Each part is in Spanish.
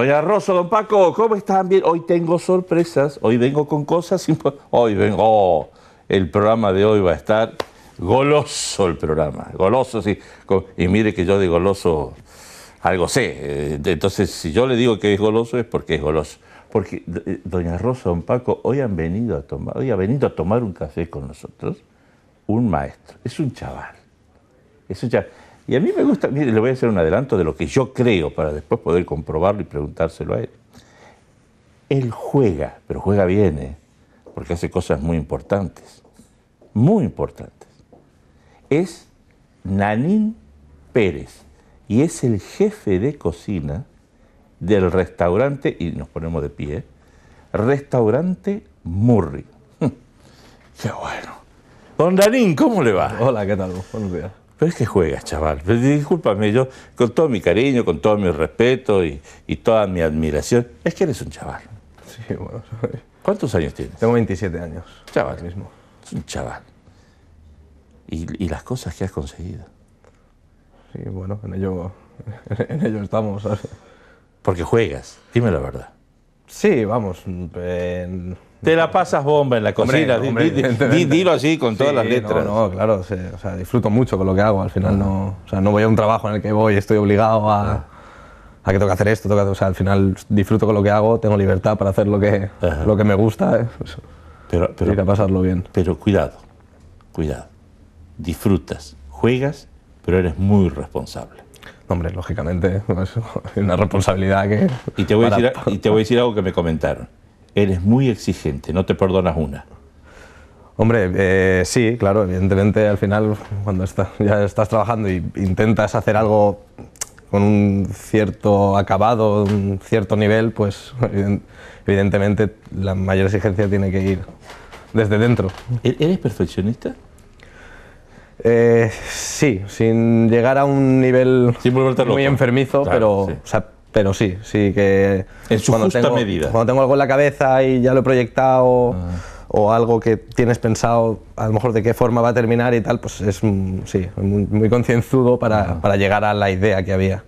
Doña Rosa, don Paco, ¿cómo están? Bien, hoy tengo sorpresas, hoy vengo con cosas, pues, hoy vengo, oh, el programa de hoy va a estar goloso el programa, goloso, sí, y mire que yo de goloso algo sé, eh, entonces si yo le digo que es goloso es porque es goloso, porque eh, doña Rosa, don Paco, hoy han venido a tomar, hoy ha venido a tomar un café con nosotros un maestro, es un chaval, es un chaval, y a mí me gusta, le voy a hacer un adelanto de lo que yo creo para después poder comprobarlo y preguntárselo a él. Él juega, pero juega bien, ¿eh? porque hace cosas muy importantes, muy importantes. Es Nanín Pérez y es el jefe de cocina del restaurante, y nos ponemos de pie, ¿eh? restaurante Murri. Qué bueno. Don Nanín, ¿cómo le va? Hola, ¿qué tal? Buenos días. Pero es que juegas, chaval. Disculpame discúlpame, yo con todo mi cariño, con todo mi respeto y, toda mi admiración, es que eres un chaval. Sí, bueno. Soy... ¿Cuántos años tienes? Tengo 27 años. Chaval. Mismo. Es un chaval. Y, las cosas que has conseguido. Sí, bueno, en ello, en ello estamos. Porque juegas, dime la verdad. Sí, vamos. En te la pasas bomba en la cocina, dilo así con todas las letras. No, no claro, o sea, disfruto mucho con lo que hago, al final no, o sea, no voy a un trabajo en el que voy, estoy obligado a, a que tengo que hacer esto, o sea, al final disfruto con lo que hago, tengo libertad para hacer lo que, lo que me gusta, ¿eh? pero, pasarlo bien. Pero cuidado, cuidado, disfrutas, juegas, pero eres muy responsable. hombre, lógicamente, ¿eh? es una responsabilidad que... Y te voy, y te voy a decir algo que me comentaron eres muy exigente, no te perdonas una. Hombre, eh, sí, claro, evidentemente al final cuando estás, ya estás trabajando ...y intentas hacer algo con un cierto acabado, un cierto nivel, pues evidentemente la mayor exigencia tiene que ir desde dentro. ¿E-, ¿Eres perfeccionista? Eh, sí, sin llegar a un nivel muy enfermizo, pero pero sí, sí que... En cuando tengo, Cuando tengo algo en la cabeza y ya lo he proyectado... Ah. o algo que tienes pensado a lo mejor de qué forma va a terminar y tal, pues es mm, sí, muy, concienzudo ah. para, llegar a la idea que había.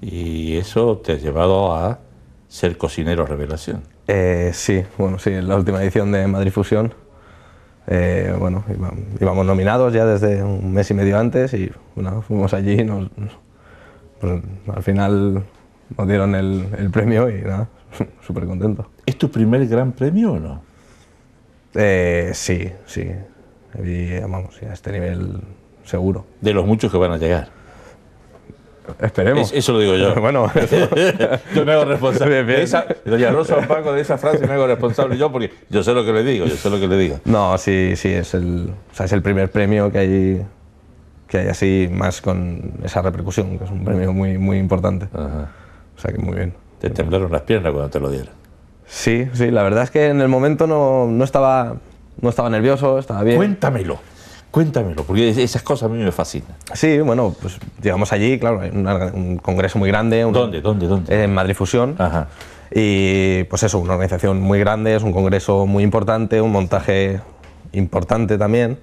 Y eso te ha llevado a ser cocinero revelación. Eh, sí, bueno, sí, en la última edición de Madrid Fusión, eh, bueno, íbamos nominados ya desde un mes y medio antes y bueno, fuimos allí, nos, pues, al final nos dieron el, premio y nada, súper contento. ¿Es tu primer gran premio o no? Eh, sí, sí. Y, vamos, a este nivel seguro. De los muchos que van a llegar. Esperemos. eso lo digo yo. bueno, yo me hago responsable. De esa, doña Rosa Paco, de esa frase me hago responsable yo porque yo sé lo que le digo, yo sé lo que le digo. No, sí, sí, es el, o sea, es el primer premio que hay que hay así más con esa repercusión, que es un premio muy, muy importante. O sea que muy bien. ¿Te temblaron las piernas cuando te lo dieron? Sí, sí, la verdad es que en el momento no, no estaba, no estaba nervioso, estaba bien. Cuéntamelo, cuéntamelo, porque esas cosas a mí me fascinan. Sí, bueno, pues llegamos allí, claro, hay un congreso muy grande. ¿Dónde, dónde, dónde? En Madrid Fusión. Ajá. Y pues eso, una organización muy grande, es un congreso muy importante, un montaje importante también.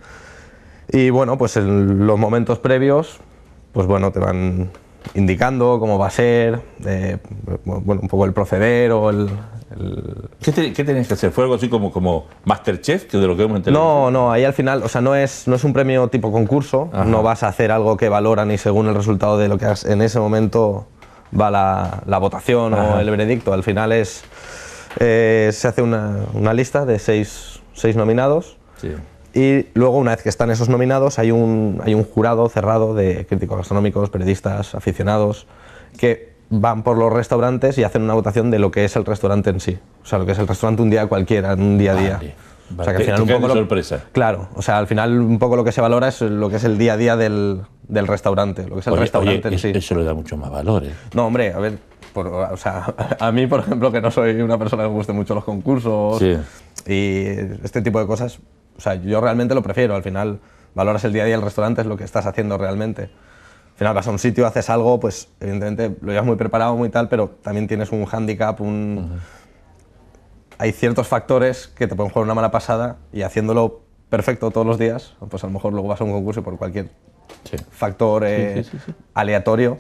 Y bueno, pues en los momentos previos, pues bueno, te van indicando cómo va a ser, eh, un poco el proceder o el... ¿Qué, tenías que hacer? ¿Fue algo así como, como Masterchef, que de lo que hemos entendido? No, no, ahí al final, o sea, no es, no es un premio tipo concurso, no vas a hacer algo que valora ni según el resultado de lo que has en ese momento va la, votación o el veredicto, al final es... Eh, se hace una, una, lista de seis, seis nominados. Sí. Y luego, una vez que están esos nominados, hay un, hay un jurado cerrado de críticos gastronómicos, periodistas, aficionados, que van por los restaurantes y hacen una votación de lo que es el restaurante en sí. O sea, lo que es el restaurante un día cualquiera, un día a día. O sea, que al final un poco sorpresa. Claro, o sea, al final un poco lo que se valora es lo que es el día a día del, restaurante, lo que es el restaurante en sí. Eso le da mucho más valor. ¿eh? No, hombre, a ver, o sea, a mí, por ejemplo, que no soy una persona que me guste mucho los concursos y este tipo de cosas, o sea, yo realmente lo prefiero, al final valoras el día a día del restaurante, es lo que estás haciendo realmente. Al final vas a un sitio, haces algo, pues evidentemente lo llevas muy preparado, muy tal, pero también tienes un hándicap, un... Hay ciertos factores que te pueden jugar una mala pasada y haciéndolo perfecto todos los días, pues a lo mejor luego vas a un concurso por cualquier factor eh, aleatorio,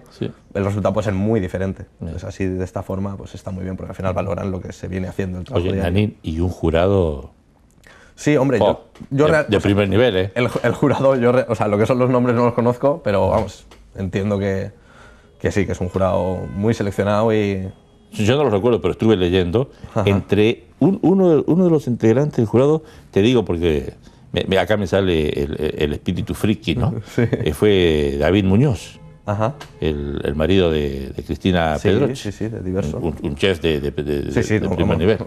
el resultado puede ser muy diferente. Entonces así de esta forma pues está muy bien porque al final valoran lo que se viene haciendo Oye, Dani, y un jurado Sí, hombre, yo, de, primer nivel, ¿eh? El, jurado, yo, o sea, lo que son los nombres no los conozco, pero vamos, entiendo que, que sí, que es un jurado muy seleccionado y... Yo no lo recuerdo, pero estuve leyendo. Entre uno, uno, de los integrantes del jurado, te digo porque acá me sale el, el espíritu friki, ¿no? Sí. Eh, fue David Muñoz. El, marido de, Cristina sí, Un, chef de, de, primer nivel.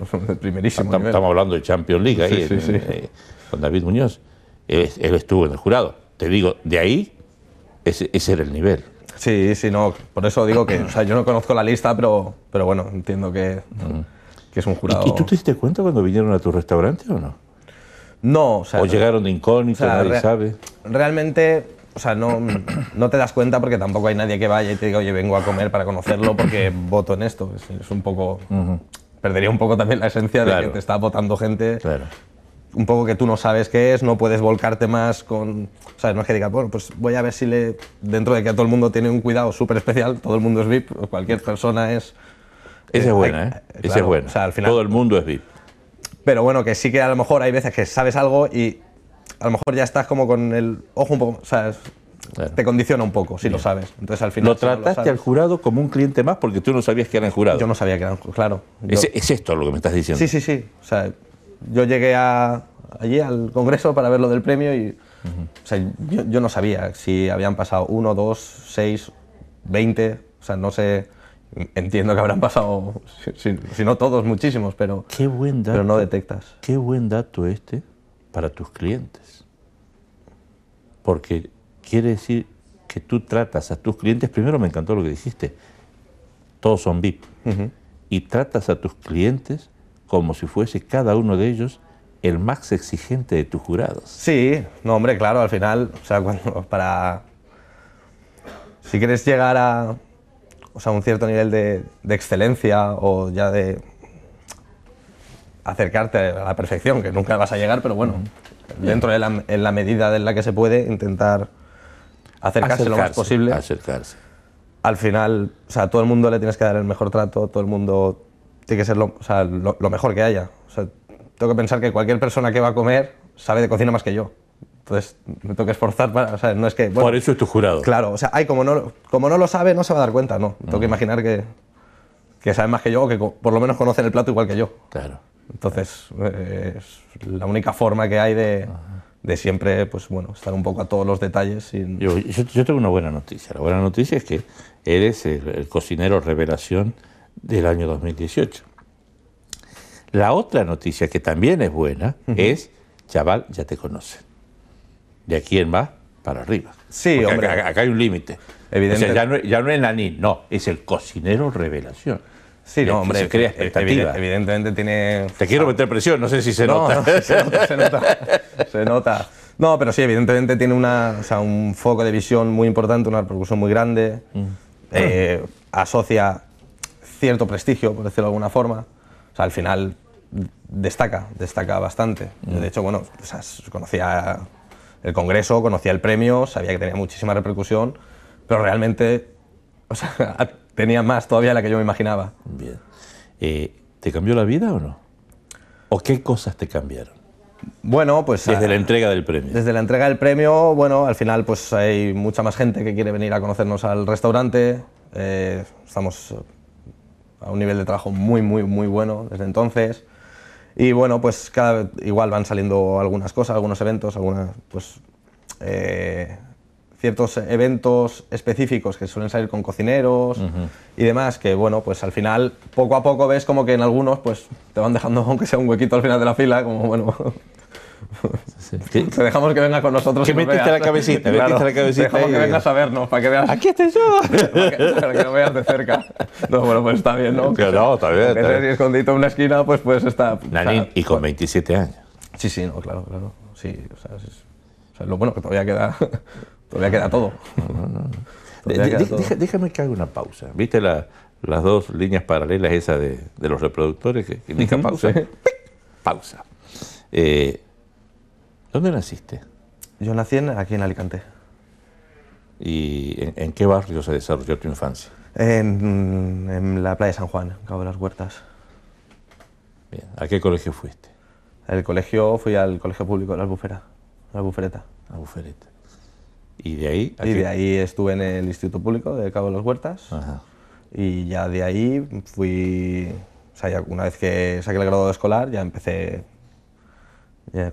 estamos, hablando de Champions League ahí, eh, con David Muñoz. Él, estuvo en el jurado. Te digo, de ahí, ese, era el nivel. Sí, sí, no. Por eso digo que o sea, yo no conozco la lista, pero, pero bueno, entiendo que, es un jurado. ¿Y, tú te diste cuenta cuando vinieron a tu restaurante o no? No, o llegaron de incógnito, nadie sabe. Realmente o sea, no, no te das cuenta porque tampoco hay nadie que vaya y te diga, oye, vengo a comer para conocerlo porque voto en esto. Es, un poco. Perdería un poco también la esencia de que te está votando gente. Claro. Un poco que tú no sabes qué es, no puedes volcarte más con. O sea, no es que diga, bueno, pues voy a ver si le. Dentro de que todo el mundo tiene un cuidado súper especial, todo el mundo es VIP, cualquier persona es. Ese es eh, bueno, ¿eh? Ese es bueno. O sea, al final, todo el mundo es VIP. Pero bueno, que sí que a lo mejor hay veces que sabes algo y a lo mejor ya estás como con el ojo un poco, o sea, te condiciona un poco, si lo sabes. Entonces al final. Lo trataste al jurado como un cliente más porque tú no sabías que eran jurados. Yo no sabía que eran, claro. ¿Es, esto lo que me estás diciendo. Sí, sí, sí. O sea, yo llegué a, allí al Congreso para ver lo del premio y. o sea, yo, no sabía si habían pasado uno, dos, seis, veinte. O sea, no sé. Entiendo que habrán pasado, si, no todos, muchísimos, pero. Qué buen Pero no detectas. Qué buen dato este para tus clientes. Porque quiere decir que tú tratas a tus clientes, primero me encantó lo que dijiste, todos son VIP, y tratas a tus clientes como si fuese cada uno de ellos el más exigente de tus jurados. Sí, no, hombre, claro, al final, o sea, cuando para... Si quieres llegar a, un cierto nivel de excelencia o ya de, acercarte a la perfección, que nunca vas a llegar, pero bueno, dentro de la, en la medida en la que se puede, intentar acercarse, lo más posible. Acercarse. Al final, o sea, a todo el mundo le tienes que dar el mejor trato, todo el mundo tiene que ser lo, mejor que haya. O sea, tengo que pensar que cualquier persona que va a comer sabe de cocina más que yo. Entonces me tengo que esforzar para, o sea, no es que... Por eso es tu jurado. Claro, o sea, hay como no, como no lo sabe, no se va a dar cuenta, no. Tengo que imaginar que, que sabe más que yo o que por lo menos conoce el plato igual que yo. Claro. Entonces, es la única forma que hay de, siempre pues, bueno, estar un poco a todos los detalles. Sin... Yo, tengo una buena noticia. La buena noticia es que eres el, cocinero revelación del año 2018. La otra noticia que también es buena es, chaval, ya te conocen. De aquí en más para arriba. Sí, hombre. Acá, hay un límite. O ya no, ya no es Nanín, no, es el cocinero revelación. Sí, no, hombre, evidentemente tiene... Te quiero ah. meter presión, no sé si se nota. se nota, se nota, No, pero sí, evidentemente tiene una, o sea, un foco de visión muy importante, una repercusión muy grande, mm. eh, asocia cierto prestigio, por decirlo de alguna forma. O sea, al final destaca, destaca bastante. Mm. De hecho, bueno, conocía el Congreso, conocía el premio, sabía que tenía muchísima repercusión, pero realmente o sea, tenía más todavía la que yo me imaginaba. Bien. Eh, ¿Te cambió la vida o no? ¿O qué cosas te cambiaron? Bueno, pues... Desde ah, la entrega del premio. Desde la entrega del premio, bueno, al final pues hay mucha más gente que quiere venir a conocernos al restaurante. Eh, estamos a un nivel de trabajo muy, muy, muy bueno desde entonces. Y bueno, pues cada igual van saliendo algunas cosas, algunos eventos, algunas, pues... Eh, ciertos eventos específicos que suelen salir con cocineros y demás, que bueno, pues al final poco a poco ves como que en algunos pues te van dejando aunque sea un huequito al final de la fila, como bueno. Te dejamos que venga con nosotros. Que metiste la cabecita, metiste la cabecita. Te dejamos que vengas a vernos, para que veas. Aquí estoy yo. para, que, lo veas de cerca. No, bueno, pues está bien, ¿no? Que no, está bien. escondido en una esquina, pues, pues está. Nanín, y con 27 años. Sí, sí, no, claro, claro. Sí, o sea, es, lo bueno que todavía queda, todavía queda todo. que haga una pausa. ¿Viste las dos líneas paralelas esa de, los reproductores que pausa? Pausa. Eh, ¿Dónde naciste? Yo nací aquí en Alicante. ¿Y en, qué barrio se desarrolló tu infancia? En, la playa de San Juan, en Cabo de las Huertas. Bien. ¿A qué colegio fuiste? El colegio, fui al colegio público de la Albufera la bufereta. La bufereta. ¿Y de ahí? Y de ahí estuve en el Instituto Público de Cabo de las Huertas. Ajá. Y ya de ahí fui. O sea, una vez que saqué el grado escolar, ya empecé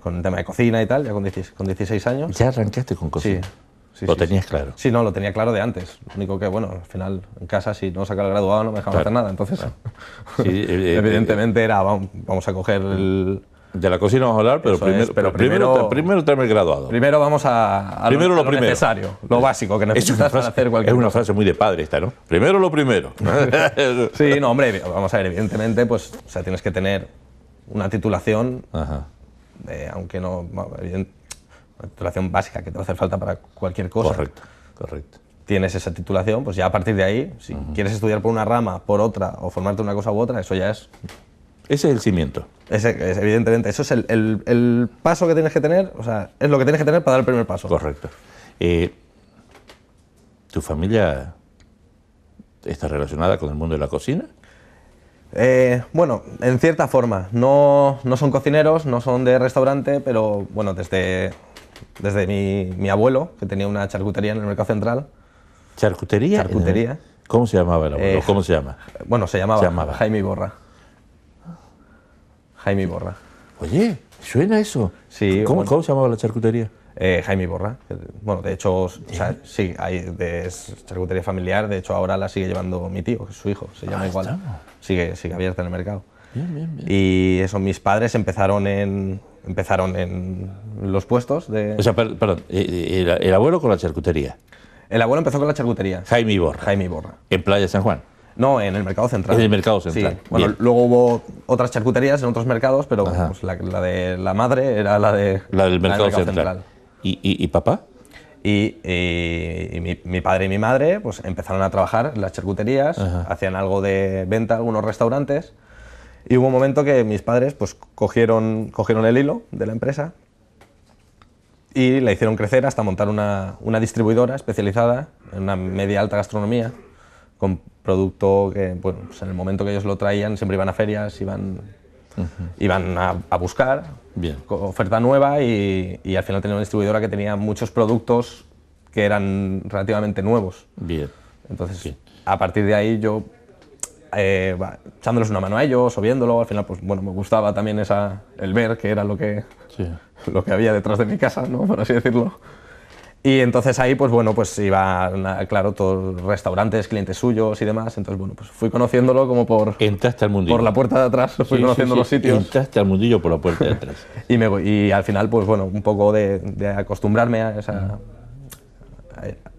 con el tema de cocina y tal, ya con 16, con 16 años. ¿Ya arrancaste con cocina? Sí. Sí, ¿Lo tenías claro? Sí, no, lo tenía claro de antes. Lo único que, bueno, al final, en casa, si no saca el graduado, no me dejaban hacer nada. Entonces, eh, evidentemente eh, era, vamos, a coger el, de la cocina vamos a hablar, pero, primero, pero primero, primero, graduado. Primero vamos a, primero lo, necesario, lo básico que necesitas para hacer cualquier Es una frase muy de padre esta, ¿no? Primero lo primero. sí, no, hombre, vamos a ver, evidentemente, pues, o sea, tienes que tener una titulación, eh, aunque no, una titulación básica que te va a hacer falta para cualquier cosa. Correcto, correcto. Tienes esa titulación, pues ya a partir de ahí, si quieres estudiar por una rama, por otra, o formarte una cosa u otra, eso ya es ese es el cimiento. es, evidentemente, eso es el, paso que tienes que tener, o sea, es lo que tienes que tener para dar el primer paso. Correcto. Eh, ¿Tu familia está relacionada con el mundo de la cocina? Eh, bueno, en cierta forma. No, son cocineros, no son de restaurante, pero bueno, desde, desde mi, abuelo, que tenía una charcutería en el Mercado Central. ¿Charcutería? Charcutería. ¿Cómo se llamaba el abuelo? Eh, ¿Cómo se llama? Bueno, se llamaba, se llamaba. Jaime Borra. Jaime Borra. Oye, suena eso. Sí, ¿Cómo, se llamaba la charcutería? Eh, Jaime Borra. Bueno, de hecho, ¿Eh? sí, hay, de, es charcutería familiar. De hecho, ahora la sigue llevando mi tío, que es su hijo, se ah, llama igual. Sigue, sigue abierta en el mercado. Bien, bien, bien. Y eso, mis padres empezaron en, empezaron en los puestos de... O sea, perdón, el, el, abuelo con la charcutería. El abuelo empezó con la charcutería. Jaime Borra. Jaime Borra. En Playa San Juan. No, en el mercado central. En el mercado central. luego hubo otras charcuterías en otros mercados, pero pues, la, de la madre era la de la del mercado, central. ¿Y, papá? Y, mi, padre y mi madre pues empezaron a trabajar en las charcuterías, hacían algo de venta, algunos restaurantes. Y hubo un momento que mis padres pues, cogieron, cogieron el hilo de la empresa y la hicieron crecer hasta montar una, una distribuidora especializada en una media alta gastronomía con producto que pues en el momento que ellos lo traían siempre iban a ferias, iban, iban a, buscar oferta nueva y, al final tenía una distribuidora que tenía muchos productos que eran relativamente nuevos. Entonces, a partir de ahí yo, eh, echándoles una mano a ellos o viéndolo, al final pues bueno, me gustaba también esa, el ver que era lo que, lo que había detrás de mi casa, ¿no? por así decirlo. Y entonces ahí, pues bueno, pues iba claro, todos restaurantes, clientes suyos y demás. Entonces, bueno, pues fui conociéndolo como por... Entraste al mundillo. Por la puerta de atrás, fui conociendo los sitios. Entraste al mundillo por la puerta de atrás. y, me, y al final, pues bueno, un poco de, acostumbrarme a esa,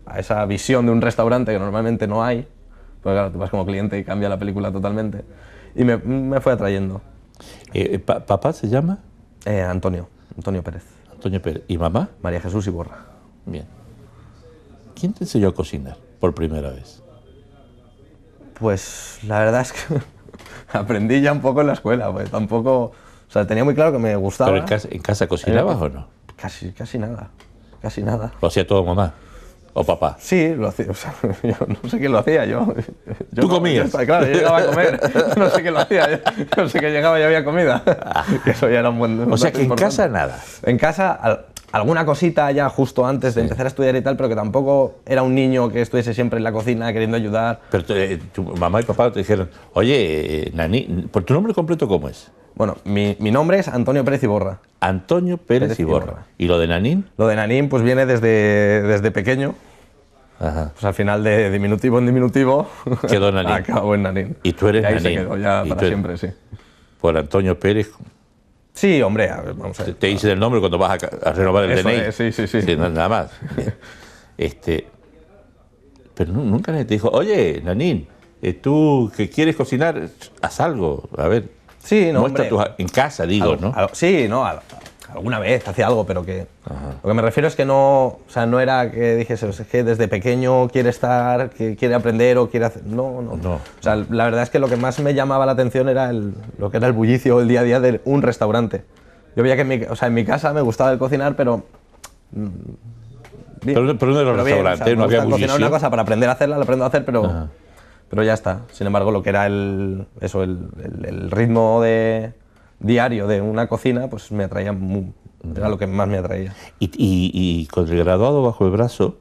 a esa visión de un restaurante que normalmente no hay. Porque claro, tú vas como cliente y cambia la película totalmente. Y me, fue atrayendo. Eh, eh, ¿Papá se llama? Eh, Antonio, Antonio Pérez. Antonio Pérez. ¿Y mamá? María Jesús Iborra. Bien. ¿Quién te enseñó a cocinar por primera vez? Pues la verdad es que aprendí ya un poco en la escuela, pues tampoco... O sea, tenía muy claro que me gustaba. ¿Pero en casa, en casa cocinabas eh, o no? Casi, casi nada, casi nada. ¿Lo hacía todo mamá o papá? Sí, lo hacía, o sea, yo no sé quién lo hacía yo. ¿Tú comías? claro, yo llegaba a comer, no sé quién lo hacía, yo, no sé que llegaba y había comida. Ah. Eso ya era un buen... O sea, que en casa nada. En casa, alguna cosita ya justo antes de empezar a estudiar y tal, pero que tampoco era un niño que estuviese siempre en la cocina queriendo ayudar. Pero eh, tu mamá y papá te dijeron, oye, eh, ¿por tu nombre completo cómo es? Bueno, mi, mi nombre es Antonio Pérez Iborra. Antonio Pérez, Pérez Iborra. ¿Y lo de Nanín? Lo de Nanín pues viene desde, desde pequeño. Ajá. Pues al final de diminutivo en diminutivo quedó Nanín. acabó en Nanín. Y tú eres y ahí Se quedó ya para siempre, sí. Por Antonio Pérez Sí, hombre, vamos a ver. Te, dice el nombre cuando vas a, renovar el Eso sí, sí, sí, nada más. este, pero nunca nadie te dijo, oye, Nanín, eh, tú que quieres cocinar, haz algo. A ver, Sí, no, Muestra en casa, digo, ¿no? sí, no, a, alguna vez hacía algo, pero que... Lo que me refiero es que no, o sea, no era que dijese, pues que desde pequeño quiere estar, que quiere aprender o quiere hacer... No, no, O sea, la verdad es que lo que más me llamaba la atención era el, lo que era el bullicio, el día a día de un restaurante. Yo veía que en mi, o sea, en mi casa me gustaba el cocinar, pero... Mm, pero, no era un restaurante, no había bullicio. una cosa para aprender a hacerla, la aprendo a hacer, pero... Pero ya está. Sin embargo, lo que era el, eso, el ritmo de, diario de una cocina, pues me atraía, era lo que más me atraía. Y, con el graduado bajo el brazo,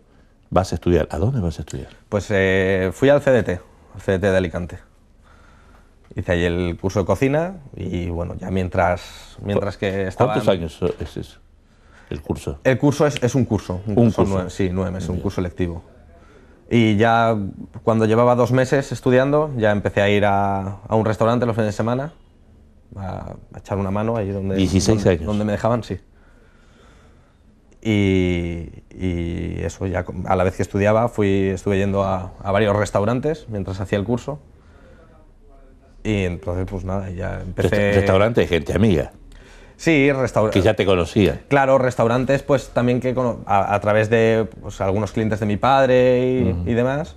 vas a estudiar. ¿A dónde vas a estudiar? Pues eh, fui al CDT, al CDT de Alicante. Hice ahí el curso de cocina y bueno, ya mientras, mientras que estaba... ¿Cuántos años es eso? El curso. El curso es, un curso. Un, curso, sí, nueve meses, un curso lectivo. Y ya cuando llevaba dos meses estudiando, ya empecé a ir a, a un restaurante los fines de semana a, echar una mano ahí donde, me dejaban, sí. Y, eso, ya a la vez que estudiaba, fui, estuve yendo a, varios restaurantes mientras hacía el curso. Y entonces, pues nada, ya empecé. Restaurante de gente amiga. Sí, restaurantes. Que ya te conocía. Claro, restaurantes, pues también que a, través de pues, algunos clientes de mi padre y, y demás,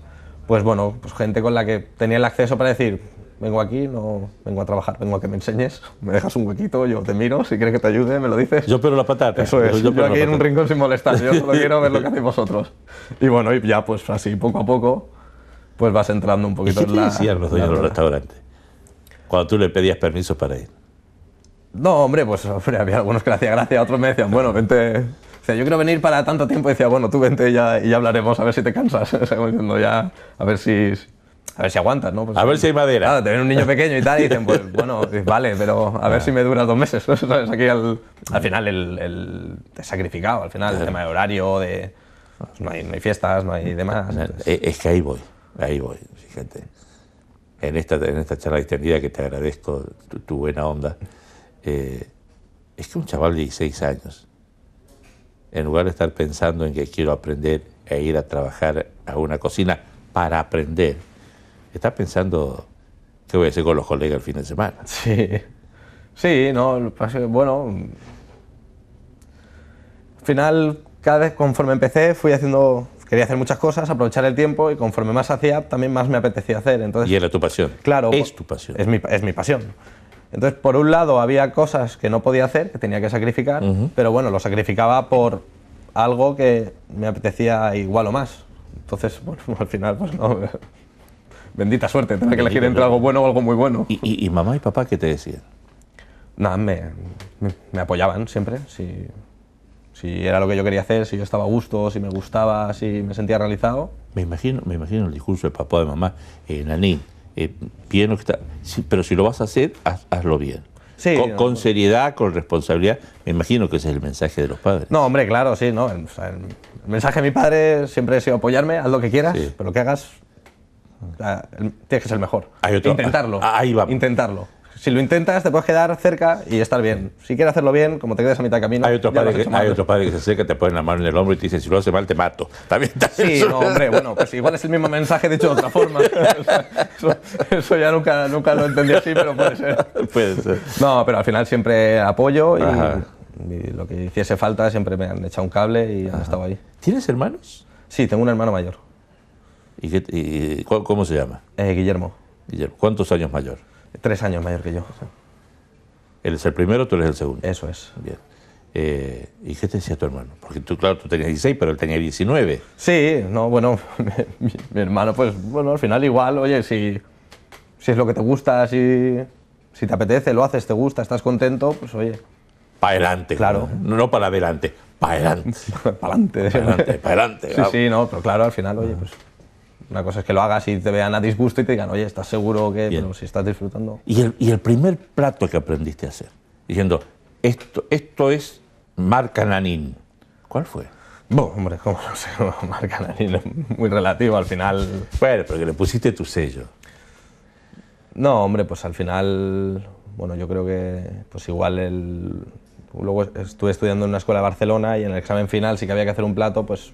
pues bueno, pues gente con la que tenía el acceso para decir, vengo aquí, no vengo a trabajar, vengo a que me enseñes, me dejas un huequito, yo te miro, si quieres que te ayude, me lo dices. Yo pero la patata. Eso es, yo, aquí en un rincón sin molestar, yo solo quiero ver lo que hacéis vosotros. Y bueno, y ya pues así, poco a poco, pues vas entrando un poquito en la... decían los dueños de los restaurantes? Cuando tú le pedías permiso para ir. No, hombre, pues había algunos que le hacía gracia, otros me decían, bueno, vente... yo quiero venir para tanto tiempo y decía, bueno, tú vente y ya, y ya hablaremos, a ver si te cansas. seguimos diciendo ya, a ver si, a ver si aguantas, ¿no? Pues a ver si hay madera. tener un niño pequeño y tal, y dicen, pues bueno, pues, vale, pero a ver si me dura dos meses, Aquí al, al final el, el, sacrificado, al final el tema de horario, de... Pues, no, hay, no, hay, fiestas, no hay demás. Eh, es que ahí voy, ahí voy, fíjate. En esta, en esta charla extendida, que te agradezco tu, buena onda, eh, es que un chaval de 16 años, en lugar de estar pensando en que quiero aprender e ir a trabajar a una cocina para aprender, ¿Estás pensando qué voy a hacer con los colegas el fin de semana. Sí, sí, no, bueno, al final, cada vez conforme empecé, fui haciendo, quería hacer muchas cosas, aprovechar el tiempo y conforme más hacía, también más me apetecía hacer. Entonces, y era tu pasión. Claro. Es pues, tu pasión. Es mi, es mi pasión. Entonces, por un lado, había cosas que no podía hacer, que tenía que sacrificar, pero bueno, lo sacrificaba por algo que me apetecía igual o más. Entonces, bueno, al final, pues no bendita suerte, tendrá que elegir entre algo bueno o algo muy bueno. ¿Y, mamá y papá qué te decían? Nada, me, apoyaban siempre, si, si, era lo que yo quería hacer, si yo estaba a gusto, si me gustaba, si me sentía realizado. Me imagino, me imagino el discurso de papá de mamá, Naní, eh, Nanín, eh, bien que está, pero si lo vas a hacer, hazlo bien. con, pues. seriedad, con responsabilidad. Me imagino que ese es el mensaje de los padres. No, hombre, claro, sí, ¿no? El, mensaje de mi padre siempre ha sido apoyarme, haz lo que quieras, pero que hagas Ah, tienes que ser el mejor. Hay otro. Intentarlo. Ah, ahí Intentarlo. Si lo intentas, te puedes quedar cerca y estar bien. Si quieres hacerlo bien, como te quedas a mitad de camino. Hay otro, padre que, que te pone la mano en el hombro y te dice: Si lo hace mal, te mato. También, sí, hombre, bueno, pues igual es el mismo mensaje dicho de otra forma. eso, ya nunca, nunca lo entendí así, pero puede ser. No, pero al final siempre apoyo y, lo que hiciese falta siempre me han echado un cable y han estado ahí. ¿Tienes hermanos? Sí, tengo un hermano mayor. ¿Y, qué, cómo se llama? Eh, Guillermo. Guillermo. ¿Cuántos años mayor? Tres años mayor que yo. Él es el primero, tú eres el segundo. Eso es. Bien. Eh, ¿Y qué te decía tu hermano? Porque tú, claro, tú tenías 16, pero él tenía 19. Sí, no, bueno, mi, hermano, pues, bueno, al final igual, oye, si, si es lo que te gusta, si, si te apetece, lo haces, te gusta, estás contento, pues oye. Para adelante. Claro. No, para adelante, para adelante. para adelante. Para adelante, pa adelante. Sí, sí, no, pero claro, al final, oye, pues. Una cosa es que lo hagas y te vean a disgusto y te digan, oye, ¿estás seguro que pero si estás disfrutando? ¿Y el, primer plato que aprendiste a hacer, diciendo, esto, esto es marca Nanín, ¿cuál fue? Bueno, hombre, cómo no sé, marca muy relativo al final. Bueno, que le pusiste tu sello. No, hombre, pues al final, bueno, yo creo que pues igual el... Luego estuve estudiando en una escuela de Barcelona y en el examen final sí que había que hacer un plato, pues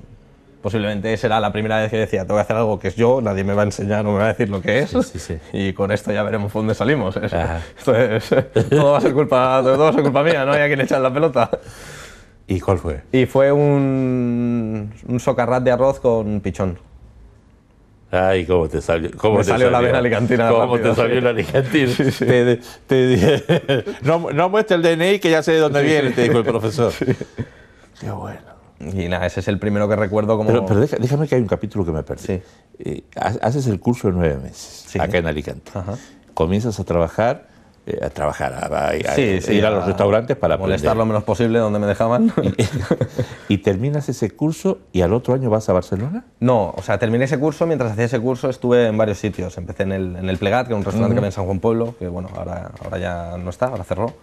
posiblemente será la primera vez que decía, tengo que hacer algo que es yo, nadie me va a enseñar, o me va a decir lo que es, y con esto ya veremos dónde salimos. Entonces, todo va a ser culpa, todo culpa mía, no hay a quien echar la pelota. ¿Y cuál fue? Y fue un, socarrat de arroz con pichón. Ay, cómo te salió. Cómo Me salió, la vena alicantina. Cómo te salió la alicantina. no, no el DNI que ya sé de dónde viene, te dijo el profesor. Qué bueno. Y nada, ese es el primero que recuerdo como... Pero, déjame que hay un capítulo que me perdí. Eh, haces el curso de nueve meses, acá en Alicante. Comienzas a trabajar, eh, a trabajar, a, ir a, los restaurantes para molestar lo menos posible donde me dejaban. Y, terminas ese curso y al otro año vas a Barcelona? No, o sea, terminé ese curso, mientras hacía ese curso estuve en varios sitios. Empecé en el, en el Plegat, que es un restaurante que había en San Juan Pueblo, que bueno, ahora, ahora ya no está, ahora cerró.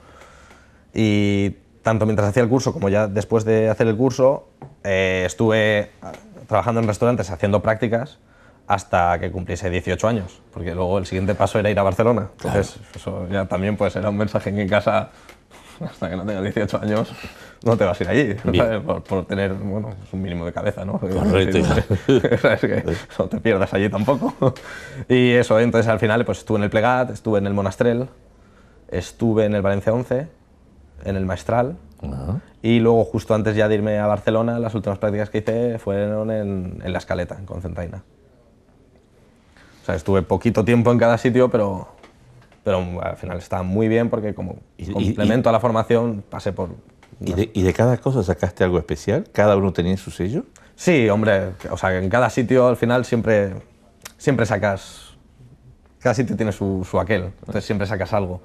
Y tanto mientras hacía el curso como ya después de hacer el curso, eh, estuve trabajando en restaurantes haciendo prácticas hasta que cumpliese 18 años, porque luego el siguiente paso era ir a Barcelona. Entonces, eso ya también pues era un mensaje en casa, hasta que no tengas 18 años, no te vas a ir allí, Por, tener bueno, pues, un mínimo de cabeza, ¿no? te pierdas allí tampoco. y eso, entonces al final pues estuve en el Plegat, estuve en el Monastrel, estuve en el Valencia 11 en el Maestral. Y luego, justo antes ya de irme a Barcelona, las últimas prácticas que hice fueron en, en La Escaleta, en Concentaina. O sea, estuve poquito tiempo en cada sitio, pero, pero al final estaba muy bien porque como complemento a la formación pasé por... ¿Y, de, ¿Y de cada cosa sacaste algo especial? ¿Cada uno tenía su sello? Sí, hombre, o sea, en cada sitio al final siempre, siempre sacas cada sitio tiene su, su aquel, entonces siempre sacas algo.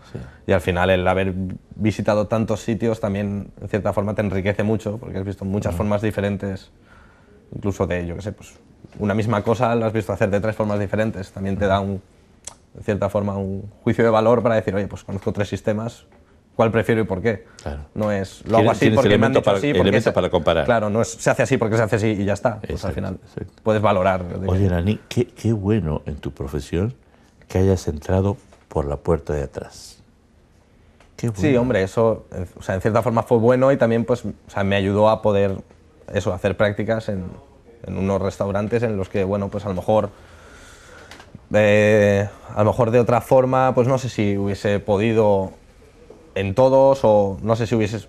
Y al final el haber visitado tantos sitios también, en cierta forma, te enriquece mucho, porque has visto muchas formas diferentes, incluso de, yo qué sé, pues una misma cosa lo has visto hacer de tres formas diferentes. También te da, en cierta forma, un juicio de valor para decir, oye, pues conozco tres sistemas, cuál prefiero y por qué. Claro. No es lo hago así porque me han para, para comparar. Claro, no es se hace así porque se hace así y ya está. Pues, al final puedes valorar. Oye, Dani, qué, qué, bueno en tu profesión que hayas entrado por la puerta de atrás. Sí, hombre, eso eh, o sea, en cierta forma fue bueno y también pues, o sea, me ayudó a poder eso, hacer prácticas en, unos restaurantes en los que, bueno, pues a lo mejor... Eh, a lo mejor de otra forma, pues no sé si hubiese podido en todos o no sé si hubiese,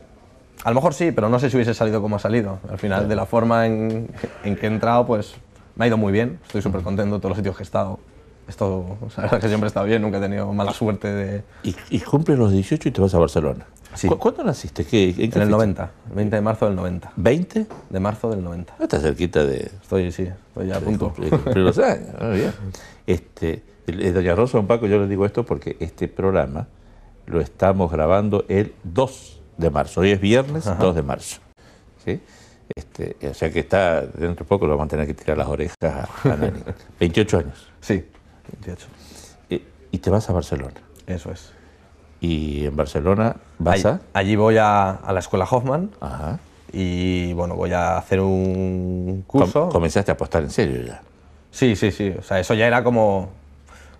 a lo mejor sí, pero no sé si hubiese salido como ha salido. Al final, de la forma en, en, que he entrado, pues me ha ido muy bien. Estoy súper contento de todos los sitios que he estado. Esto, o sea, la verdad que siempre está bien, nunca he tenido mala suerte de... Y, y cumples los 18 y te vas a Barcelona. ¿Cuándo naciste? en, el 90, 20 de marzo del 90. ¿20? De marzo del 90. Ah, está cerquita de... Estoy, sí, estoy ya a punto. Ah, este, eh, Doña Rosa, don Paco, yo les digo esto porque este programa lo estamos grabando el 2 de marzo. Hoy es viernes, 2 de marzo. ¿sí? Este, o sea que está, dentro de poco lo van a tener que tirar las orejas a, a Nani. 28 años. Sí. Y, te vas a Barcelona. Eso es. Y en Barcelona vas a... Allí voy a, a la escuela Hoffman. Ajá. Y bueno, voy a hacer un curso. Com comenzaste a apostar en serio ya. Sí, sí, sí. O sea, eso ya era como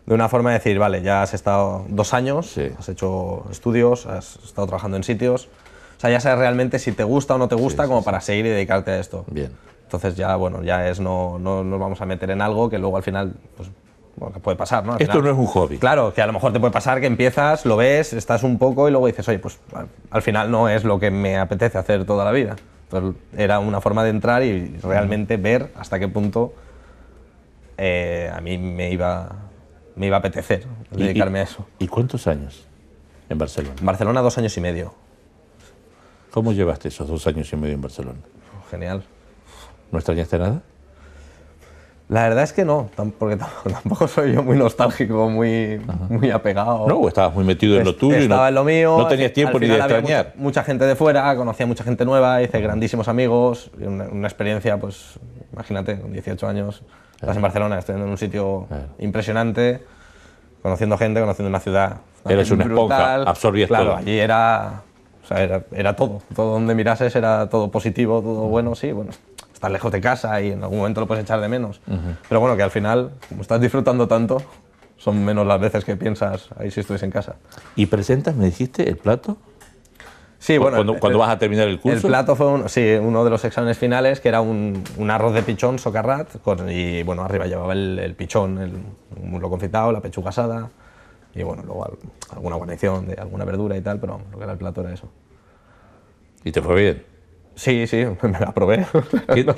de una forma de decir, vale, ya has estado dos años, has hecho estudios, has estado trabajando en sitios. O sea, ya sabes realmente si te gusta o no te gusta como para seguir y dedicarte a esto. Bien. Entonces ya, bueno, ya es, no, no, nos vamos a meter en algo que luego al final pues, puede pasar, ¿no? Esto no es un hobby. Claro, que a lo mejor te puede pasar que empiezas, lo ves, estás un poco y luego dices, oye, pues al final no es lo que me apetece hacer toda la vida. Entonces era una forma de entrar y realmente ver hasta qué punto eh, a mí me iba, me iba a apetecer dedicarme a eso. ¿Y cuántos años en Barcelona? En Barcelona dos años y medio. ¿Cómo llevaste esos dos años y medio en Barcelona? Genial. ¿No extrañaste nada? La verdad es que no, porque tampoco soy yo muy nostálgico, muy, muy apegado. No, estabas muy metido en lo tuyo. Estaba no, en lo mío. No tenías tiempo ni de extrañar. Mucha, mucha, gente de fuera, conocía mucha gente nueva, hice grandísimos amigos, una, experiencia, pues, imagínate, con 18 años, estás en Barcelona, estás en un sitio impresionante, conociendo gente, conociendo una ciudad. Eres una esponja, absorbías todo. allí era, era, era todo. Todo donde mirases era todo positivo, todo bueno, sí, bueno. Estar lejos de casa y en algún momento lo puedes echar de menos. Pero bueno, que al final, como estás disfrutando tanto, son menos las veces que piensas, ahí si estoy en casa. ¿Y presentas, me dijiste, el plato? Sí, bueno. Cuando, vas a terminar el curso. El plato fue uno de los exámenes finales, que era un, arroz de pichón socarrat, con, y bueno, arriba llevaba el, pichón, el muslo confitado, la pechuga asada, y bueno, luego alguna guarnición de alguna verdura y tal, pero lo que era el plato era eso. ¿Y te fue bien? Sí, sí, me la probé. ¿Qué, te,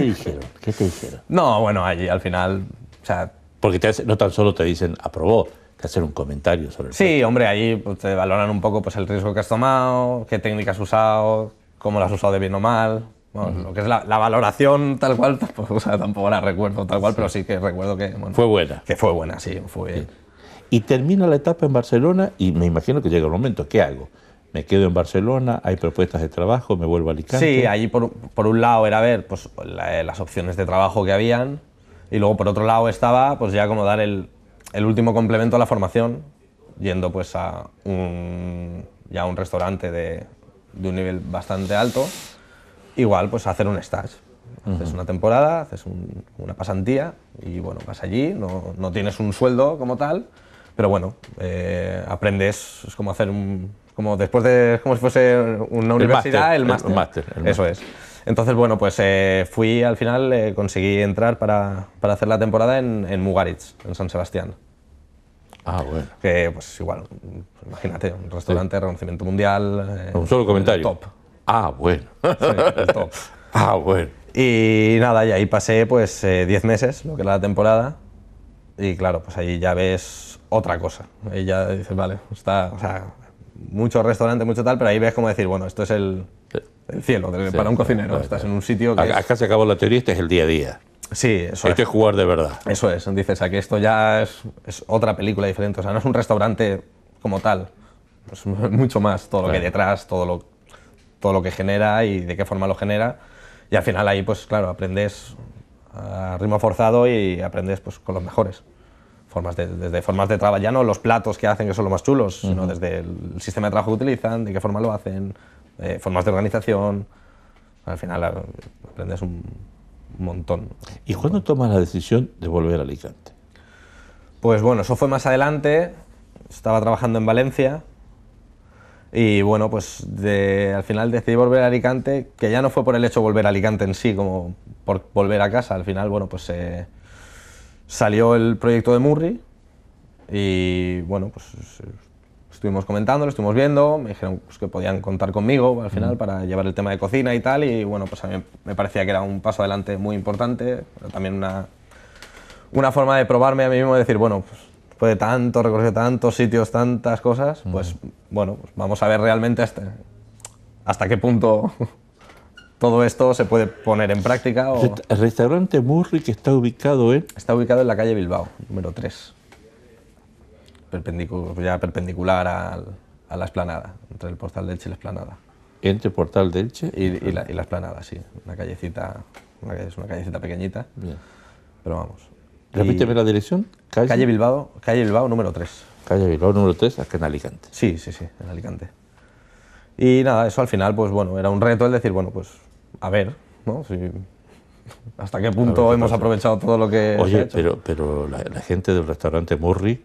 dijeron? ¿Qué te dijeron? No, bueno, allí al final, o sea... Porque no tan solo te dicen aprobó, te hacen un comentario sobre el Sí, hombre, allí pues, te valoran un poco pues, el riesgo que has tomado, qué técnicas has usado, cómo las has usado de bien o mal. Bueno, Lo que es la, valoración tal cual, tampoco, tampoco la recuerdo tal cual, pero sí que recuerdo que... fue buena. Que fue buena, sí, fue... Y termina la etapa en Barcelona y me imagino que llega el momento, ¿qué hago? me quedo en Barcelona, hay propuestas de trabajo, me vuelvo a Alicante. Sí, allí por, por un lado era ver pues, las opciones de trabajo que habían y luego por otro lado estaba pues ya como dar el, el último complemento a la formación, yendo pues a un, ya a un restaurante de, de, un nivel bastante alto, igual pues hacer un stage. Haces una temporada, haces una pasantía y bueno, vas allí, no, no, tienes un sueldo como tal, pero bueno, eh, aprendes, es como hacer un, como después de, como si fuese una universidad, el máster. Eso es. Entonces, bueno, pues eh, fui al final, eh, conseguí entrar para, para, hacer la temporada en, en Mugaritz, en San Sebastián. Ah, bueno. Que pues igual, pues, imagínate, un restaurante, de reconocimiento mundial. Eh, un solo comentario. Top. Ah, bueno. el top. ah, bueno. Y nada, y ahí pasé pues 10 meses, lo que era la temporada. Y claro, pues ahí ya ves otra cosa. Ahí ya dices, vale, está, o sea, muchos restaurantes, mucho tal, pero ahí ves como decir, bueno, esto es el, cielo para un cocinero. Estás en un sitio que. Acá se acabó la teoría, este es el día a día. Sí, eso Hay que este jugar de verdad. Eso es. Dices, aquí esto ya es, otra película diferente. O sea, no es un restaurante como tal. Es mucho más todo lo que detrás, todo lo, todo lo que genera y de qué forma lo genera. Y al final ahí, pues claro, aprendes a ritmo forzado y aprendes pues, con los mejores formas de, desde formas de trabajo, ya no los platos que hacen que son los más chulos, sino desde el sistema de trabajo que utilizan, de qué forma lo hacen, eh, formas de organización. Al final ah, aprendes un montón. ¿Y cuándo tomas la decisión de volver a Alicante? Pues bueno, eso fue más adelante. Estaba trabajando en Valencia y bueno, pues al final decidí volver a Alicante, que ya no fue por el hecho de volver a Alicante en sí, como por volver a casa. Al final, bueno, pues... Eh, Salió el proyecto de Murray y bueno, pues estuvimos comentando, lo estuvimos viendo, me dijeron pues, que podían contar conmigo al final mm. para llevar el tema de cocina y tal, y bueno, pues a mí me parecía que era un paso adelante muy importante, también una, una forma de probarme a mí mismo, de decir, bueno, pues después de tanto, recorrido tantos sitios, tantas cosas, pues mm. bueno, pues vamos a ver realmente hasta qué punto todo esto se puede poner en práctica. El restaurante Murri que está ubicado en... Está ubicado en la calle Bilbao, número 3. perpendicular a la esplanada, entre el portal de Elche y la esplanada. Entre el portal de Elche y, la, esplanada, sí. Una callecita, una, es una callecita pequeñita. Pero vamos. Repíteme la dirección. Calle... Bilbao, calle Bilbao número 3. Calle Bilbao número 3, aquí en Alicante. Sí, sí, sí, en Alicante. Y nada, eso al final, pues bueno, era un reto el decir, bueno, pues a ver, ¿no? hasta qué punto hemos aprovechado todo lo que. Oye, pero, pero la, gente del restaurante Murray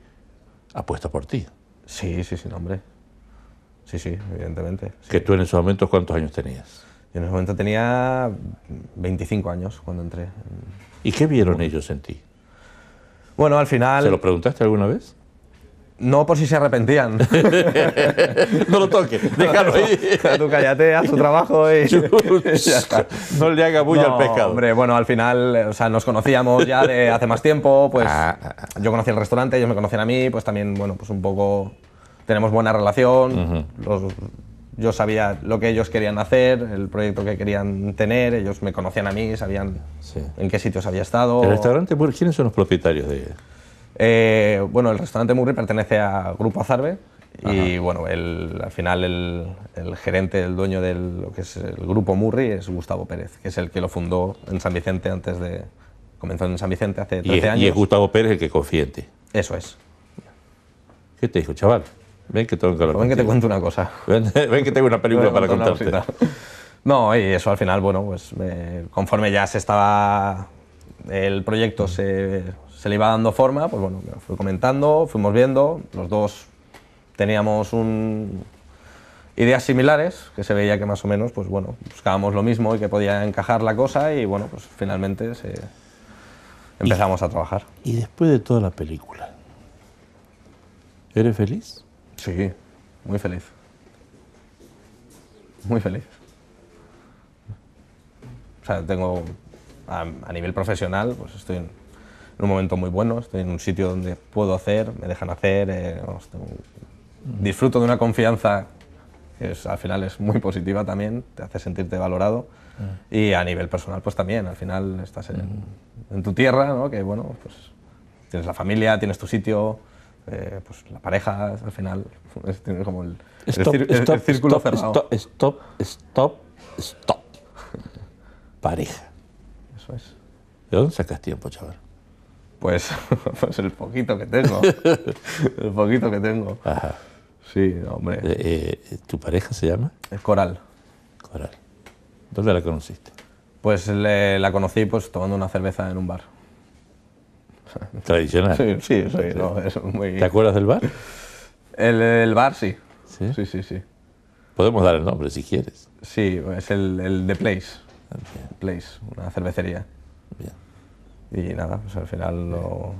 apuesta por ti. Sí, sí, sí, hombre. Sí, sí, evidentemente. ¿Que tú en esos momentos cuántos años tenías? Yo en ese momento tenía 25 años cuando entré. ¿Y qué vieron ellos en ti? Bueno, al final... ¿Se lo preguntaste alguna vez? No por si se arrepentían. no lo toques, déjalo ahí. Tú cállate, haz tu trabajo y No le haga bulla al pescado. Hombre, bueno, al final, o sea, nos conocíamos ya de hace más tiempo, pues ah, ah, ah. yo conocí el restaurante, ellos me conocían a mí, pues también, bueno, pues un poco tenemos buena relación. los, yo sabía lo que ellos querían hacer, el proyecto que querían tener, ellos me conocían a mí, sabían en qué sitios había estado. ¿El restaurante, quiénes son los propietarios de eh, bueno, el restaurante Murri pertenece a Grupo Azarbe y bueno, al final el, gerente, el dueño del lo que es el Grupo Murri es Gustavo Pérez, que es el que lo fundó en San Vicente antes de... Comenzó en San Vicente hace 13 años. Y es Gustavo Pérez el que confía en ti. Eso es. ¿Qué te dijo, chaval? Ven que tengo Ven que te cuento una cosa. Ven, que tengo una película para contarte. No, y eso al final, bueno, pues conforme ya se estaba el proyecto se, le iba dando forma, pues bueno, fui comentando, fuimos viendo, los dos teníamos un, ideas similares, que se veía que más o menos, pues bueno, buscábamos lo mismo y que podía encajar la cosa y bueno, pues finalmente empezamos a trabajar. Y después de toda la película, ¿eres feliz? Sí, muy feliz. Muy feliz. O sea, tengo a, nivel profesional, pues estoy en, un momento muy bueno, estoy en un sitio donde puedo hacer, me dejan hacer, eh, disfruto de una confianza que al final es muy positiva también, te hace sentirte valorado. Y a nivel personal, pues también, al final estás en, tu tierra, que bueno, pues tienes la familia, tienes tu sitio, eh, pues la pareja, al final, es como el, círculo cerrado. círculo cerrado. Stop, stop, stop, stop. Pareja. ¿De dónde sacas tiempo, chaval? Pues, pues el poquito que tengo. el poquito que tengo. Ajá. Sí, hombre. Eh, eh, eh, ¿Tu pareja se llama? El Coral. Coral. ¿Dónde la conociste? Pues la conocí pues tomando una cerveza en un bar. Tradicional. Sí, sí, sí, No, es muy... ¿Te acuerdas del bar? El, el bar, sí. sí. sí. Sí, Podemos dar el nombre si quieres. Sí, es el, el The Place. Place, una cervecería. Y nada, pues al final lo...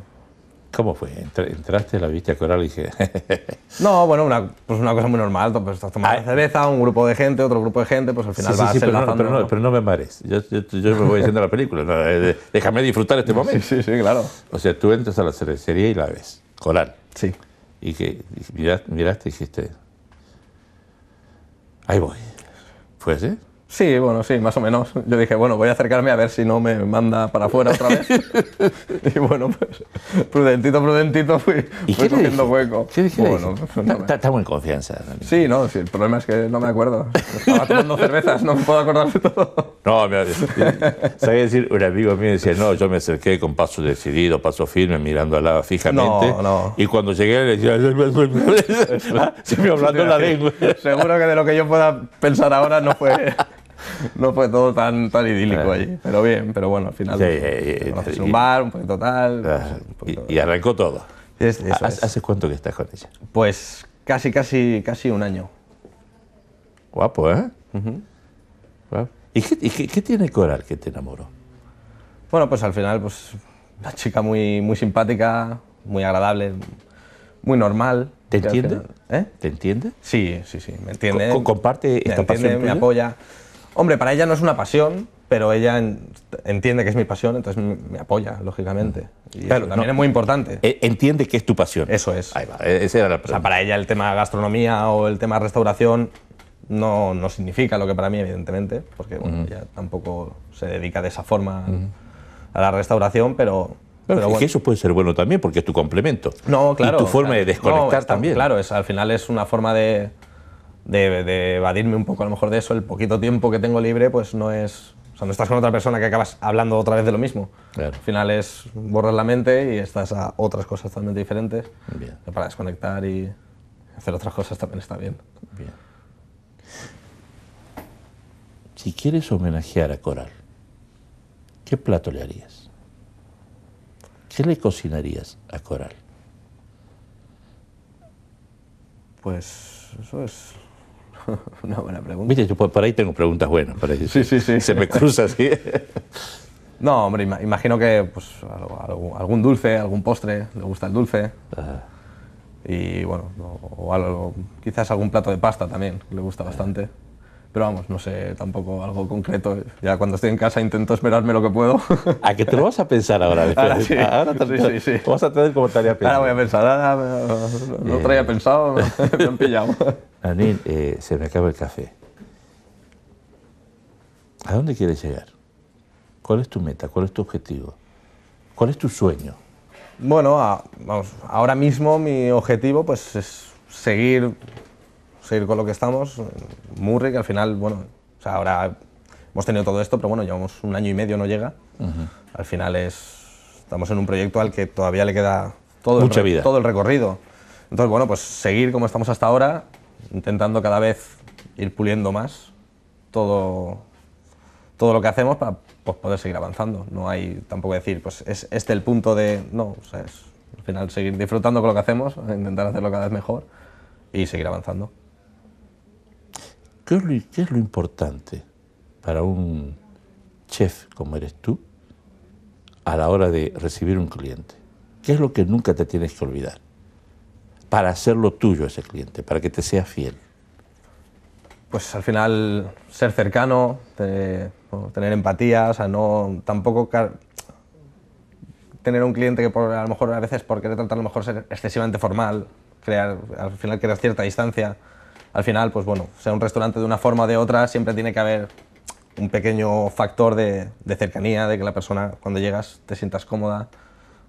¿Cómo fue? ¿Entraste, la viste a Coral y dije... no, bueno, pues una cosa muy normal, pues estás tomando ah, cerveza, un grupo de gente, otro grupo de gente, pues al final vas sí, pero, no, me mares, yo, yo, me voy haciendo la película, eh, déjame disfrutar este momento. Sí, sí, claro. O sea, tú entras a la cervecería y la ves, Coral. Sí. Y que miraste, miraste y dijiste... Ahí voy. ¿Fue así? Sí, bueno, sí, más o menos. Yo dije, bueno, voy a acercarme a ver si no me manda para afuera otra vez. y bueno, pues prudentito, prudentito fui, ¿Y cogiendo hueco. ¿Qué, dije? bueno, pues, Está muy en confianza. Sí, no, sí, el problema es que no me acuerdo. Estaba tomando cervezas, no puedo acordar de todo. No, me, sabía decir, un amigo mío decía, no, yo me acerqué con paso decidido, paso firme, mirándola fijamente. No, no. Y cuando llegué le decía, se me hablando la lengua. Seguro que de lo que yo pueda pensar ahora no fue... no fue todo tan, tan idílico allí. Pero bien, pero bueno, al final. Sí, sí, y, un bar, un poquito tal. Ah, pues, y, arrancó todo. Es, ¿Hace cuánto que estás con ella? Pues casi, casi, casi un año. Guapo, ¿eh? ¿Y, qué, tiene qué, tiene Coral que te enamoró? Bueno, pues al final, pues una chica muy, muy simpática, muy agradable, muy normal. ¿Te entiende? ¿eh? ¿Te entiende? Sí, sí, sí, me entiende. ¿Comparte esta me entiende, pasión? Me apoya. Hombre, para ella no es una pasión, pero ella entiende que es mi pasión, entonces me apoya, lógicamente. Mm. Y claro, también es muy importante. E, entiende que es tu pasión. Eso es. Ahí va, e, esa era la O sea, para ella el tema gastronomía o el tema restauración no, no significa lo que para mí, evidentemente, porque mm. ella tampoco se dedica de esa forma mm. a la restauración, pero... bueno. que eso puede ser bueno también, porque es tu complemento. No, claro. Y tu forma de desconectar también. Claro, es, al final es una forma de de, evadirme un poco a lo mejor de eso, el poquito tiempo que tengo libre, pues no es... O sea, no estás con otra persona que acabas hablando otra vez de lo mismo. Al final es borrar la mente y estás a otras cosas totalmente diferentes. Bien. Para desconectar y hacer otras cosas también está bien. Bien. Si quieres homenajear a Coral, ¿qué plato le harías? ¿Qué le cocinarías a Coral? Pues eso es Una buena pregunta. yo por ahí tengo preguntas buenas. Se me cruza así. no, hombre, imagino que pues, algún dulce, algún postre, le gusta el dulce. Y bueno, o quizás algún plato de pasta también, le gusta bastante. Pero vamos, no sé tampoco algo concreto. Ya cuando estoy en casa intento esperarme lo que puedo. ¿A qué te lo vas a pensar ahora? ahora sí, ahora sí, sí, Vas a tener como tarea Ahora voy a pensar, ah, no, te eh. traía pensado, me han pillado. Anil, eh, se me acaba el café. ¿A dónde quieres llegar? ¿Cuál es tu meta? ¿Cuál es tu objetivo? ¿Cuál es tu sueño? Bueno, vamos, ahora mismo mi objetivo pues, es seguir, seguir con lo que estamos. Murray, que al final, bueno, o sea, ahora hemos tenido todo esto, pero bueno, llevamos un año y medio, no llega. Al final es, estamos en un proyecto al que todavía le queda todo, vida. todo el recorrido. Entonces, bueno, pues seguir como estamos hasta ahora, intentando cada vez ir puliendo más todo, todo lo que hacemos para pues, poder seguir avanzando. No hay tampoco decir, pues es este el punto de... No, es al final seguir disfrutando con lo que hacemos, intentar hacerlo cada vez mejor y seguir avanzando. qué es lo importante para un chef como eres tú a la hora de recibir un cliente? ¿Qué es lo que nunca te tienes que olvidar? para hacerlo tuyo ese cliente, para que te sea fiel? Pues al final ser cercano, tener, empatía, o sea, no tampoco tener un cliente que por, a lo mejor a veces por querer tratar a lo mejor ser excesivamente formal, crear, al final creas cierta distancia. Al final, pues bueno, sea un restaurante de una forma o de otra, siempre tiene que haber un pequeño factor de cercanía, de que la persona cuando llegas te sientas cómoda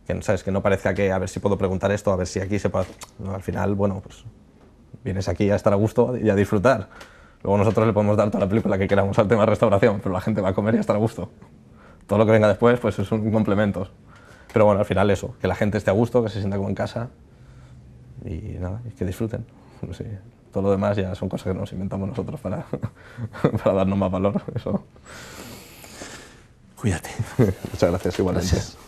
que, ¿sabes? que no parezca que a ver si puedo preguntar esto, a ver si aquí se puede... al final, bueno, pues vienes aquí a estar a gusto y a disfrutar. Luego nosotros le podemos dar toda la película que queramos al tema de restauración, pero la gente va a comer y a estar a gusto. Todo lo que venga después, pues es un complemento. Pero bueno, al final eso, que la gente esté a gusto, que se sienta como en casa y nada, y que disfruten. Pues todo lo demás ya son cosas que nos inventamos nosotros para, para darnos más valor. Eso. Cuídate. Muchas gracias, igualmente. Gracias.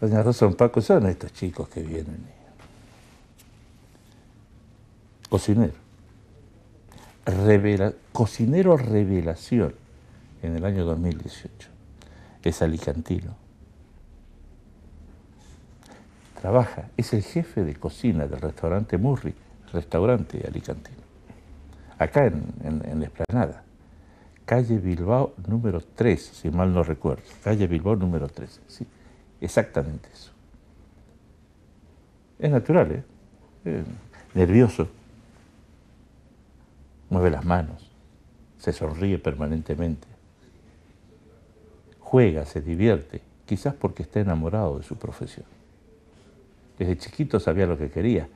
Doña Rosa son Paco, son estos chicos que vienen. Cocinero. cocinero revelación en el año 2018. Es alicantino. Trabaja, es el jefe de cocina del restaurante Murri, restaurante alicantino. Acá en, en, la esplanada. Calle Bilbao número 3, si mal no recuerdo. Calle Bilbao número 3, sí. Exactamente eso. Es natural, ¿eh? nervioso. Mueve las manos. Se sonríe permanentemente. Juega, se divierte. Quizás porque está enamorado de su profesión. Desde chiquito sabía lo que quería.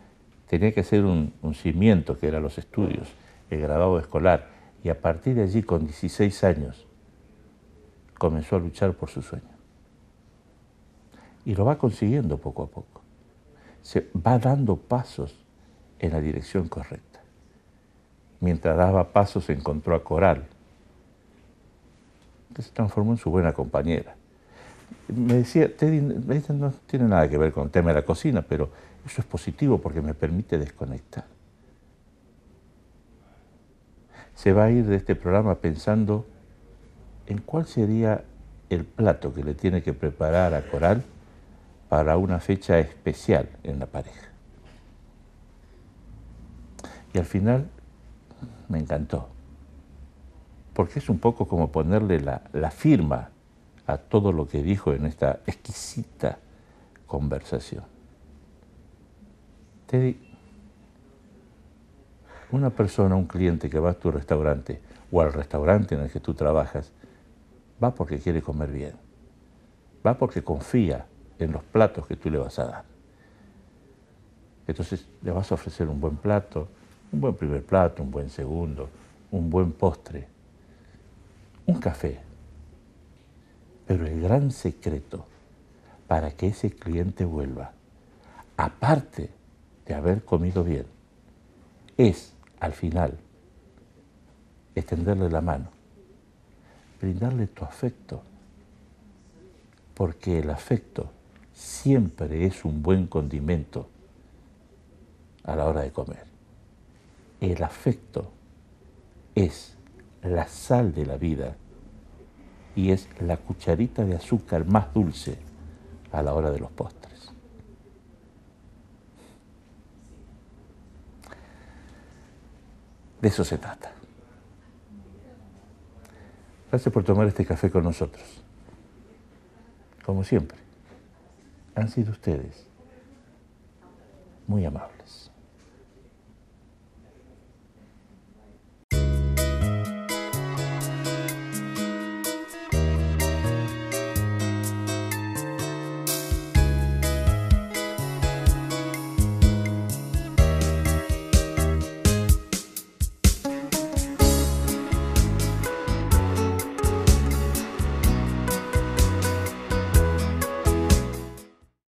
Tenía que hacer un, cimiento que eran los estudios, el graduado escolar. Y a partir de allí, con 16 años, comenzó a luchar por su sueño. Y lo va consiguiendo poco a poco. Se va dando pasos en la dirección correcta. Mientras daba pasos encontró a Coral, que se transformó en su buena compañera. Me decía, Teddy, este no tiene nada que ver con el tema de la cocina, pero eso es positivo porque me permite desconectar. Se va a ir de este programa pensando en cuál sería el plato que le tiene que preparar a Coral para una fecha especial en la pareja. Y al final me encantó, porque es un poco como ponerle la, firma a todo lo que dijo en esta exquisita conversación. Teddy, una persona, un cliente que va a tu restaurante o al restaurante en el que tú trabajas, va porque quiere comer bien, va porque confía en los platos que tú le vas a dar. Entonces le vas a ofrecer un buen plato, un buen primer plato, un buen segundo, un buen postre, un café. Pero el gran secreto para que ese cliente vuelva, aparte de haber comido bien, es al final extenderle la mano, brindarle tu afecto, porque el afecto siempre es un buen condimento a la hora de comer. El afecto es la sal de la vida y es la cucharita de azúcar más dulce a la hora de los postres. De eso se trata. Gracias por tomar este café con nosotros, como siempre han sido ustedes muy amables.